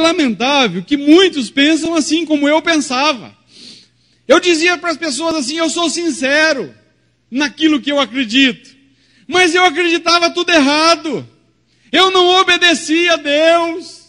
lamentável que muitos pensam assim como eu pensava. Eu dizia para as pessoas assim: eu sou sincero naquilo que eu acredito, mas eu acreditava tudo errado. Eu não obedecia a Deus.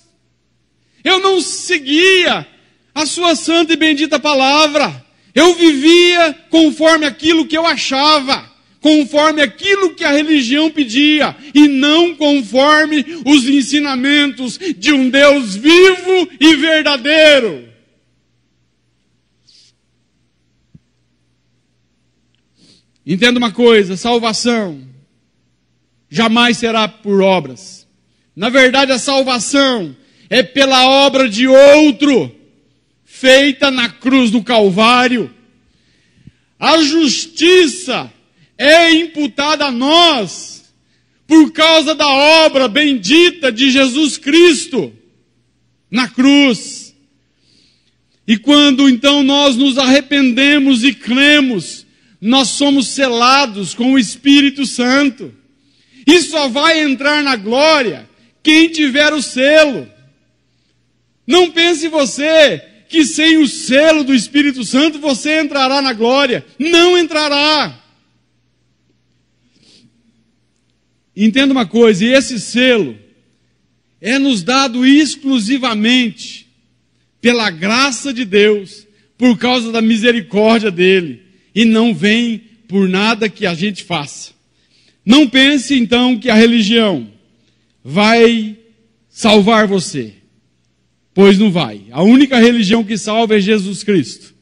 Eu não seguia a sua santa e bendita palavra. Eu vivia conforme aquilo que eu achava conforme aquilo que a religião pedia e não conforme os ensinamentos de um Deus vivo e verdadeiro. Entenda uma coisa: salvação jamais será por obras. Na verdade, a salvação é pela obra de outro, feita na cruz do Calvário. A justiça é imputada a nós por causa da obra bendita de Jesus Cristo na cruz. E quando então nós nos arrependemos e cremos, nós somos selados com o Espírito Santo. E só vai entrar na glória quem tiver o selo. Não pense você que sem o selo do Espírito Santo você entrará na glória. Não entrará. Entenda uma coisa, e esse selo é nos dado exclusivamente pela graça de Deus, por causa da misericórdia dele, e não vem por nada que a gente faça. Não pense então que a religião vai salvar você, pois não vai. A única religião que salva é Jesus Cristo.